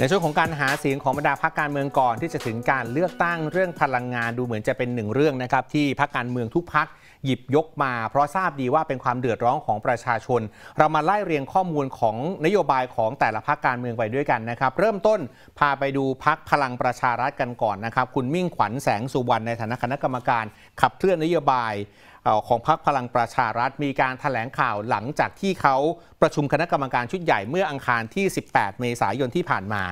ในช่วงของการหาเสียงของบรรดาพรรคการเมืองก่อนที่จะถึงการเลือกตั้งเรื่องพลังงานดูเหมือนจะเป็นหนึ่งเรื่องนะครับ ที่พรรคการเมืองทุกพรรคหยิบยกมา เพราะทราบดีว่าเป็นความเดือดร้อนของประชาชน เรามาไล่เรียงข้อมูลของนโยบายของแต่ละพรรคการเมืองไปด้วยกันนะครับ เริ่มต้นพาไปดูพรรคพลังประชารัฐกันก่อนนะครับ คุณมิ่งขวัญแสงสุวรรณในฐานะคณะกรรมการ ขับเคลื่อนนโยบายของพรรคพลังประชารัฐ มีการถแถลงข่าวหลังจากที่เขาประชุมคณะกรรมการชุดใหญ่เมื่ออังคารที่ 18 เมษายนที่ผ่านมา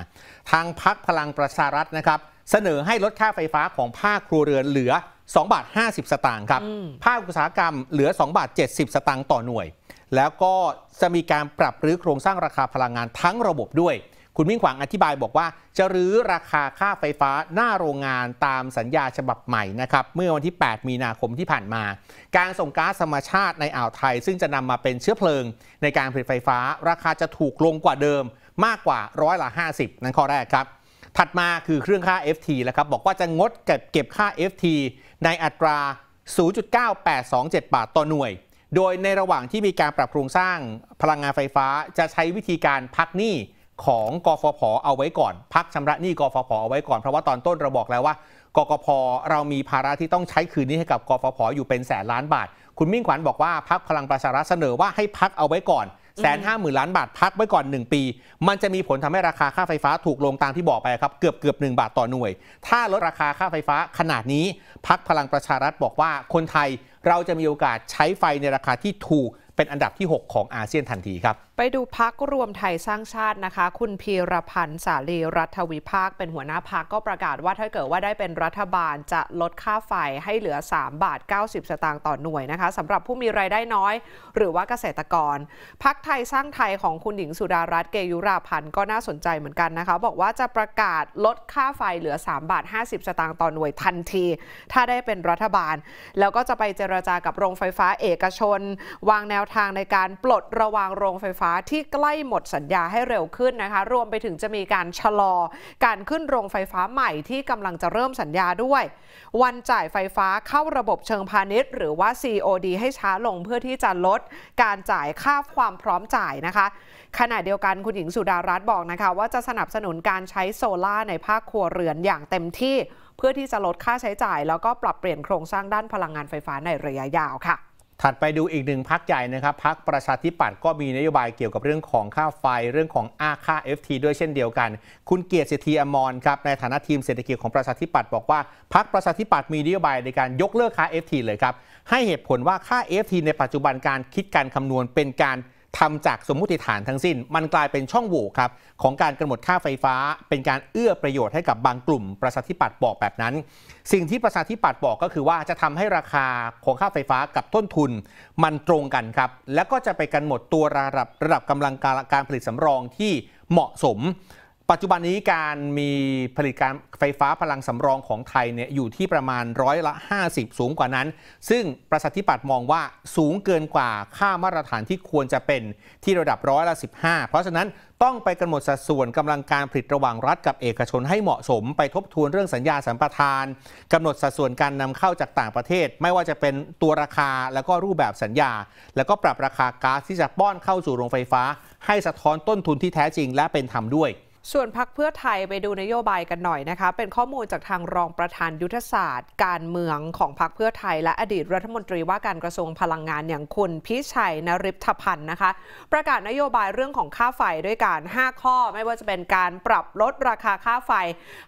ทางพรรคพลังประชารัฐนะครับเสนอให้ลดค่าไฟฟ้าของภาคครัวเรือนเหลือ2บาท50 สตางค์ครับภาคอุตสาหกรรมเหลือ2บาท70 สตางค์ต่อหน่วย แล้วก็จะมีการปรับรื้อโครงสร้างราคาพลังงานทั้งระบบด้วยคุณมิ่งขวางอธิบายบอกว่าจะรื้อราคาค่าไฟฟ้าหน้าโรงงานตามสัญญาฉบับใหม่นะครับเมื่อวันที่ 8 มีนาคมที่ผ่านมา การส่งก๊าซธรรมชาติในอ่าวไทยซึ่งจะนำมาเป็นเชื้อเพลิงในการผลิตไฟฟ้า ราคาจะถูกลงกว่าเดิม มากกว่าร้อยละ50 นั่นข้อแรกครับ ถัดมาคือเครื่องค่า FT แล้วครับบอกว่าจะงดเก็บเก็บค่า FT ในอัตรา 0.9827 บาทต่อหน่วย โดยในระหว่างที่มีการปรับโครงสร้างพลังงานไฟฟ้าจะใช้วิธีการพักหนี้ของกฟผเอาไว้ก่อน พักชำระหนี้กฟผเอาไว้ก่อนเพราะว่าตอนต้นเราบอกแล้วว่ากกพเรามีภาระที่ต้องใช้คืนนี้ให้กับกฟผอยู่เป็นแสนล้านบาท คุณมิ่งขวัญบอกว่าพักพลังประชารัฐเสนอว่าให้พักเอาไว้ก่อนแสนห้าหมื่นล้านบาทพักไว้ก่อน 1 ปี มันจะมีผลทำให้ราคาค่าไฟฟ้าถูกลงตามที่บอกไปครับเกือบเกือบหบาทต่อหน่วย ถ้าลดราคาค่าไฟฟ้าขนาดนี้พักพลังประชารัฐบอกว่าคนไทยเราจะมีโอกาสใช้ไฟในราคาที่ถูกเป็นอันดับที่ 6 ของอาเซียนทันทีครับไปดูพักรวมไทยสร้างชาตินะคะ คุณพีรพันธ์สาลีรัฐวิภาคเป็นหัวหน้าพักก็ประกาศว่าถ้าเกิดว่าได้เป็นรัฐบาลจะลดค่าไฟให้เหลือ 3 บาท 90 สตางค์ต่อหน่วยนะคะสำหรับผู้มีรายได้น้อยหรือว่าเกษตรกร พักไทยสร้างไทยของคุณหญิงสุดารัตน์เกยุราพันธ์ก็น่าสนใจเหมือนกันนะคะบอกว่าจะประกาศลดค่าไฟเหลือ3บาท50 สตางค์ต่อหน่วยทันที ถ้าได้เป็นรัฐบาลแล้วก็จะไปเจรจากับโรงไฟฟ้าเอกชน วางแนวทางในการปลดระวางโรงไฟฟ้าฟ้าที่ใกล้หมดสัญญาให้เร็วขึ้นนะคะรวมไปถึงจะมีการชะลอการขึ้นโรงไฟฟ้าใหม่ที่กำลังจะเริ่มสัญญาด้วย วันจ่ายไฟฟ้าเข้าระบบเชิงพาณิชย์ หรือว่า COD ให้ช้าลงเพื่อที่จะลด การจ่ายค่าความพร้อมจ่ายนะคะ ขณะเดียวกันคุณหญิงสุดารัตน์บอกนะคะว่าจะสนับสนุนการใช้โซล่าในภาคครัวเรือนอย่างเต็มที่ เพื่อที่จะลดค่าใช้จ่าย แล้วก็ปรับเปลี่ยนโครงสร้างด้านพลังงานไฟฟ้าในระยะยาวค่ะถัดไปดูอีกหนึ่งพักใหญ่นะครับพักประชาธิปัตย์ก็มีนโยบายเกี่ยวกับเรื่องของค่าไฟเรื่องของอาค่า FT ด้วยเช่นเดียวกัน คุณเกียรติสิทธิอมรครับในฐานะทีมเศรษฐกิจของประชาธิปัตย์บอกว่าพักประชาธิปัตย์มีนโยบายในการยกเลิกค่า FT เลยครับให้เหตุผลว่าค่า FT ในปัจจุบันการคิดการคำนวณเป็นการทำจากสมมุติฐานทั้งสิ้นมันกลายเป็นช่องโหว่ครับของการกำหนดค่าไฟฟ้า เป็นการเอื้อประโยชน์ให้กับบางกลุ่มประชาธิปัตย์บอกแบบนั้น สิ่งที่ประชาธิปัตย์บอกก็คือว่าจะทำให้ราคาของค่าไฟฟ้ากับต้นทุนมันตรงกันครับแล้วก็จะไปกันหมดตัวระดับระดับกำลังการผลิตสารองที่เหมาะสมปัจจุบันนี้การมีผลิตการไฟฟ้าพลังสำรองของไทยเนี่ยอยู่ที่ประมาณร้อยละ 50 สูงกว่านั้น ซึ่งประสิทธิปัตย์มองว่าสูงเกินกว่า ค่ามาตรฐานที่ควรจะเป็นที่ระดับร้อยละ 15 เพราะฉะนั้นต้องไปกำหนดสัดส่วนกำลังการผลิตระหว่างรัฐกับเอกชนให้เหมาะสมไปทบทวนเรื่องสัญญาสัมปทานกำหนดสัดส่วนการนำเข้าจากต่างประเทศไม่ว่าจะเป็นตัวราคาแล้วก็รูปแบบสัญญา แล้วก็ปรับราคาก๊าซที่จะป้อนเข้าสู่โรงไฟฟ้า ให้สะท้อนต้นทุนที่แท้จริงและเป็นธรรมด้วยส่วนพักเพื่อไทยไปดูนโยบายกันหน่อยนะคะเป็นข้อมูลจากทางรองประธานยุทธศาสตร์ การเมืองของพักเพื่อไทย และอดีตรัฐมนตรีว่าการกระทรวงพลังงานอย่างคุณ พิชัยนริพพันธ์นะคะ ประกาศนโยบายเรื่องของค่าไฟด้วยการ 5 ข้อ ไม่ว่าจะเป็นการปรับลดราคาค่าไฟ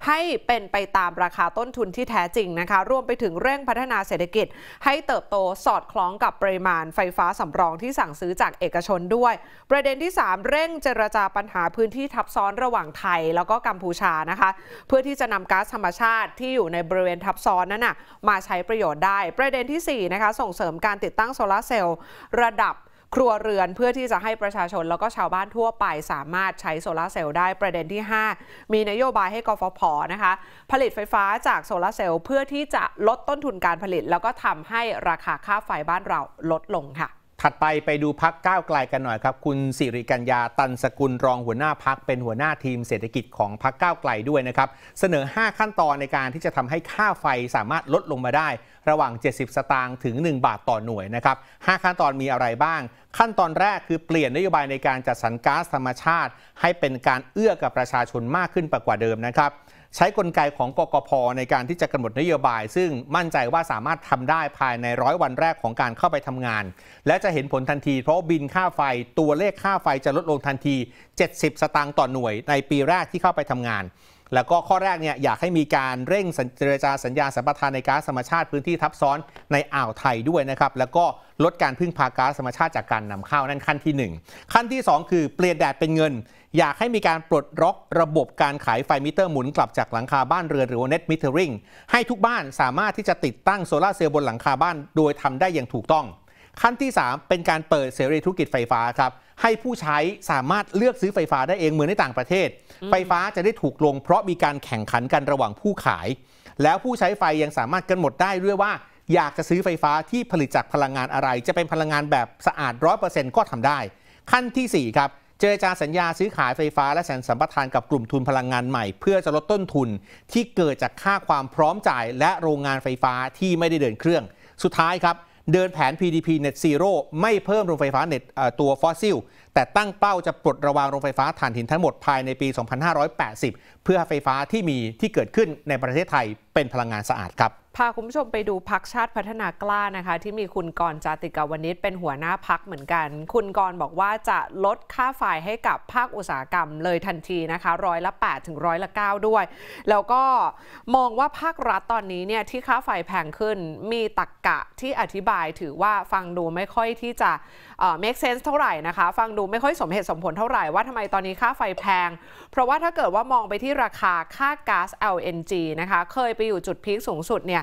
ให้เป็นไปตามราคาต้นทุนที่แท้จริงนะคะรวมไปถึงเร่งพัฒนาเศรษฐกิจ ให้เติบโตสอดคล้องกับปริมาณไฟฟ้าสำรองที่สั่งซื้อจากเอกชนด้วย ประเด็นที่ 3 เร่งเจรจาปัญหาพื้นที่ทับซ้อนระหว่างงไทยแล้วก็กัมพูชานะคะเพื่อที่จะนำก๊าซธรรมชาติที่อยู่ในบริเวณทับซ้อนนั้นนะมาใช้ประโยชน์ได้ ประเด็นที่4นะคะส่งเสริมการติดตั้งโซลาเซลล์ระดับครัวเรือนเพื่อที่จะให้ประชาชนแล้วก็ชาวบ้านทั่วไป สามารถใช้โซลาเซลล์ได้ประเด็นที่ 5 มีนโยบายให้กฟผนะคะ ผลิตไฟฟ้าจากโซลาเซลล์เพื่อที่จะลดต้นทุนการผลิตแล้วก็ทำให้ราคาค่าไฟบ้านเราลดลงค่ะถัดไป ไปดูพักก้าวไกลกันหน่อยครับ คุณ สิริกัญญา ตันสกุลรองหัวหน้าพักเป็นหัวหน้าทีมเศรษฐกิจของพักก้าวไกลด้วยนะครับเสนอ 5 ขั้นตอนในการที่จะทำให้ค่าไฟสามารถลดลงมาได้ ระหว่าง 70 สตางค์ถึง 1 บาทต่อหน่วยนะครับ 5 ขั้นตอนมีอะไรบ้าง ขั้นตอนแรกคือเปลี่ยนนโยบายในการจัดสรรก๊าซธรรมชาติ ให้เป็นการเอื้อกับประชาชนมากขึ้นกว่าเดิมนะครับใช้กลไกของกกพในการที่จะกำหนดนโยบาย ซึ่งมั่นใจว่าสามารถทำได้ภายในร้อยวันแรกของการเข้าไปทำงาน และจะเห็นผลทันทีเพราะบินค่าไฟตัวเลขค่าไฟจะลดลงทันที 70 สตางค์ต่อหน่วยในปีแรกที่เข้าไปทำงานแล้วก็ข้อแรกเนี่ยอยากให้มีการเร่งเจรจาสัญญาสัมปทานในก๊าซธรรมชาติพื้นที่ทับซ้อนในอ่าวไทยด้วยนะครับแล้วก็ลดการพึ่งพาก๊าซธรรมชาติจากการนำเข้านั่นขั้นที่ 1 ขั้นที่ 2 คือเปลี่ยนแดดเป็นเงิน อยากให้มีการปลดล็อกระบบการขายไฟมิเตอร์หมุนกลับจากหลังคาบ้านเรือนหรือว่า net m e t e r ริงให้ทุกบ้านสามารถที่จะติดตั้งโซลาเซลล์บนหลังคาบ้าน โดยทำได้อย่างถูกต้อง ขั้นที่ 3 เป็นการเปิดเสรีธุรกิจไฟฟ้าครับให้ผู้ใช้สามารถเลือกซื้อไฟฟ้าได้เองเหมือนในต่างประเทศ ไฟฟ้าจะได้ถูกลงเพราะมีการแข่งขันกันระหว่างผู้ขาย แล้วผู้ใช้ไฟยังสามารถกันหมดได้ด้วยว่า อยากจะซื้อไฟฟ้าที่ผลิตจากพลังงานอะไร จะเป็นพลังงานแบบสะอาดรร้ออยเเป์ซ็นต์ก็ทำได้ขั้นที่4ครับเจรจาสัญญาซื้อขายไฟฟ้าและแสนสัมปทานกับกลุ่มทุนพลังงานใหม่เพื่อจะลดต้นทุนที่เกิดจากค่าความพร้อมจ่ายและโรงงานไฟฟ้าที่ไม่ได้เดินเครื่อง สุดท้ายครับเดินแผน PDP Net Zero ไม่เพิ่มโรงไฟฟ้าเน็ตตัวฟอสซิลแต่ตั้งเป้าจะปลดระวางโรงไฟฟ้าถ่านหินทั้งหมดภายในปี 2580 เพื่อไฟฟ้าที่มีที่เกิดขึ้นในประเทศไทยเป็นพลังงานสะอาดครับพาคุณผู้ชมไปดูพักชาติพัฒนากล้านะคะที่มีคุณกรจาติกาวนิชเป็นหัวหน้าพักเหมือนกัน คุณกรบอกว่าจะลดค่าไฟให้กับภาคอุตสาหกรรมเลยทันทีนะคะร้อยละ8ถึงร้อยละ9ด้วย แล้วก็มองว่าภาครัฐตอนนี้เนี่ยที่ค่าไฟแพงขึ้นมีตักกะที่อธิบายถือว่าฟังดูไม่ค่อยที่จะเอ่อ make sense เท่าไหร่นะคะ ฟังดูไม่ค่อยสมเหตุสมผลเท่าไหร่ว่าทำไมตอนนี้ค่าไฟแพง เพราะว่าถ้าเกิดว่ามองไปที่ราคาค่าก๊าซ LNG นะคะเคยไปอยู่จุดพีคสูงสุดเนี่ย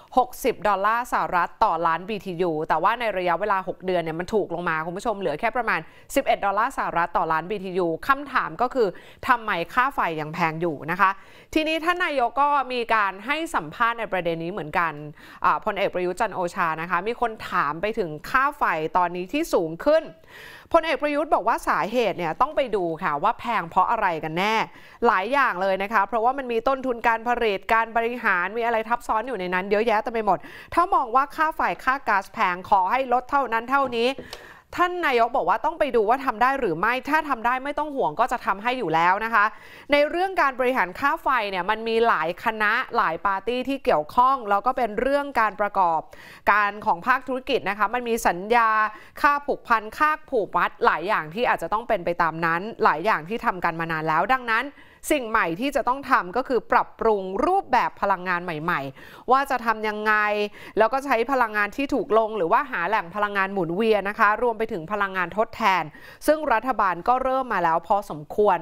60 ดอลลาร์สหรัฐต่อล้าน BTU แต่ว่าในระยะเวลา 6 เดือนเนี่ยมันถูกลงมาคุณผู้ชมเหลือแค่ประมาณ 11 ดอลลาร์สหรัฐต่อล้าน BTU คำถามก็คือทำไมค่าไฟยังแพงอยู่นะคะ ทีนี้ท่านนายกก็มีการให้สัมภาษณ์ในประเด็นนี้เหมือนกันพลเอกประยุจันโอชานะคะ มีคนถามไปถึงค่าไฟตอนนี้ที่สูงขึ้นพลเอกประยุทธ์บอกว่าสาเหตุเนี่ยต้องไปดูค่ะว่าแพงเพราะอะไรกันแน่ หลายอย่างเลยนะคะ เพราะว่ามันมีต้นทุนการผลิต การบริหาร มีอะไรทับซ้อนอยู่ในนั้นเยอะแยะะเต็มไปหมดถ้ามองว่าค่าไฟค่าก๊าซแพงขอให้ลดเท่านั้นเท่านี้ ท่านนายกบอกว่าต้องไปดูว่าทำได้หรือไม่ถ้าทำได้ไม่ต้องห่วงก็จะทำให้อยู่แล้วนะคะ ในเรื่องการบริหารค่าไฟเนี่ยมันมีหลายคณะหลายปาร์ตี้ที่เกี่ยวข้องแล้วก็เป็นเรื่องการประกอบ การของภาคธุรกิจนะคะมันมีสัญญาค่าผูกพันค่าผูกมัด หลายอย่างที่อาจจะต้องเป็นไปตามนั้น หลายอย่างที่ทำกันมานานแล้ว ดังนั้นสิ่งใหม่ที่จะต้องทำก็คือปรับปรุงรูปแบบพลังงานใหม่ ๆ ว่าจะทำยังไง แล้วก็ใช้พลังงานที่ถูกลง หรือว่าหาแหล่งพลังงานหมุนเวียนนะคะ รวมไปถึงพลังงานทดแทน ซึ่งรัฐบาลก็เริ่มมาแล้ว พอสมควร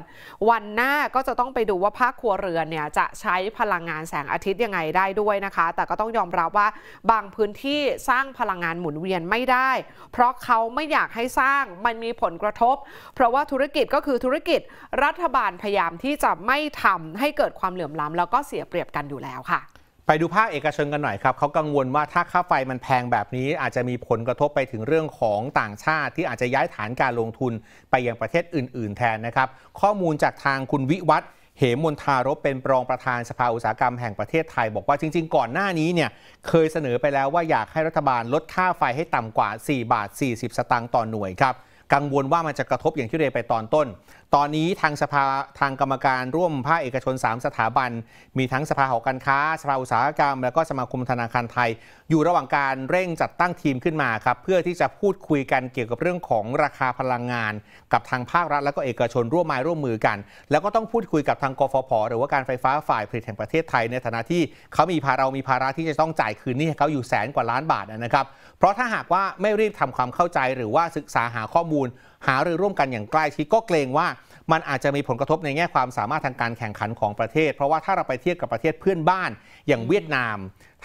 วันหน้าก็จะต้องไปดูว่าภาคครัวเรือนเนี่ยจะใช้พลังงานแสงอาทิตย์ยังไงได้ด้วยนะคะ แต่ก็ต้องยอมรับว่าบางพื้นที่สร้างพลังงานหมุนเวียนไม่ได้เพราะเขาไม่อยากให้สร้างมันมีผลกระทบ เพราะว่าธุรกิจก็คือธุรกิจ รัฐบาลพยายามที่จะะไม่ทำให้เกิดความเหลื่อมล้ำ แล้วก็เสียเปรียบกันอยู่แล้วค่ะ ไปดูภาคเอกชนกันหน่อยครับเขากังวลว่าถ้าค่าไฟมันแพงแบบนี้อาจจะมีผลกระทบไปถึงเรื่องของต่างชาติ ที่อาจจะย้ายฐานการลงทุนไปยังประเทศอื่น ๆ แทนนะครับ ข้อมูลจากทางคุณวิวัฒเหมมนทารบเป็นรองประธานสภาอุตสาหกรรมแห่งประเทศไทย บอกว่าจริงๆ ก่อนหน้านี้เนี่ยเคยเสนอไปแล้วว่าอยากให้รัฐบาลลดค่าไฟให้ต่ำกว่า 4 บาท 40 สตางค์ต่อหน่วยครับกังวลว่ามันจะกระทบอย่างที่เรียนไปตอนต้นตอนนี้ทางสภาทางกรรมการร่วมภาคเอกชน 3 สถาบัน มีทั้งสภาหอการค้าสภาอุตสาหกรรมและก็สมาคมธนาคารไทย อยู่ระหว่างการเร่งจัดตั้งทีมขึ้นมาครับเพื่อที่จะพูดคุยกันเกี่ยวกับเรื่องของราคาพลังงานกับทางภาครัฐและก็เอกชนร่วมมาร่วมมือกันแล้วก็ต้องพูดคุยกับทางกฟผหรือว่าการไฟฟ้าฝ่ายผลิตแห่งประเทศไทยในฐานะที่เขามีภาระมีภาระที่จะต้องจ่ายคืนนี้ให้เขาอยู่แสนกว่าล้านบาทนะครับเพราะถ้าหากว่าไม่รีบทำความเข้าใจหรือว่าศึกษาหาข้อมูลหารือร่วมกันอย่างใกล้ชิดก็เกรงว่า มันอาจจะมีผลกระทบในแง่ความสามารถทางการแข่งขันของประเทศ เพราะว่าถ้าเราไปเทียบกับประเทศเพื่อนบ้านอย่างเวียดนาม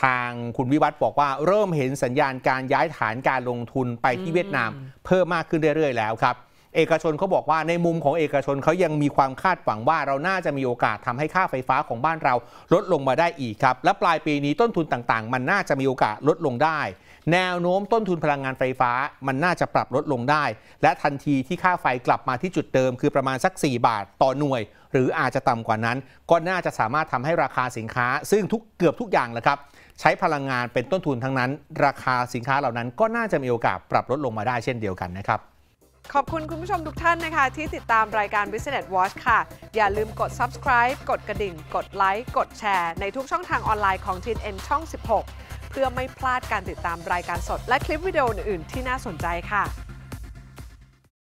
ทางคุณวิวัฒน์บอกว่าเริ่มเห็นสัญญาณการย้ายฐานการลงทุนไปที่เวียดนามเพิ่มมากขึ้นเรื่อยๆแล้วครับเอกชนเขาบอกว่าในมุมของเอกชนเขายังมีความคาดหวังว่าเราน่าจะมีโอกาสทำให้ค่าไฟฟ้าของบ้านเรา ลดลงมาได้อีกครับ และปลายปีนี้ต้นทุนต่างๆ มันน่าจะมีโอกาสลดลงได้แนวโน้มต้นทุนพลังงานไฟฟ้ามันน่าจะปรับลดลงได้ และทันทีที่ค่าไฟกลับมาที่จุดเดิม คือประมาณสัก 4 บาทต่อหน่วย หรืออาจจะต่ำกว่านั้น ก็น่าจะสามารถทำให้ราคาสินค้า ซึ่งทุกเกือบทุกอย่างแหละครับ ใช้พลังงานเป็นต้นทุนทั้งนั้น ราคาสินค้าเหล่านั้นก็น่าจะมีโอกาสปรับลดลงมาได้เช่นเดียวกันนะครับขอบคุณคุณผู้ชมทุกท่านนะคะที่ติดตามรายการ Business Watch ค่ะ อย่าลืมกด subscribe กดกระดิ่ง กดไลค์กดแชร์ในทุกช่องทางออนไลน์ของ t n n ช่อง 16พื่อไม่พลาดการติดตามรายการสด และคลิปวิดีโออื่น ๆ ที่น่าสนใจค่ะ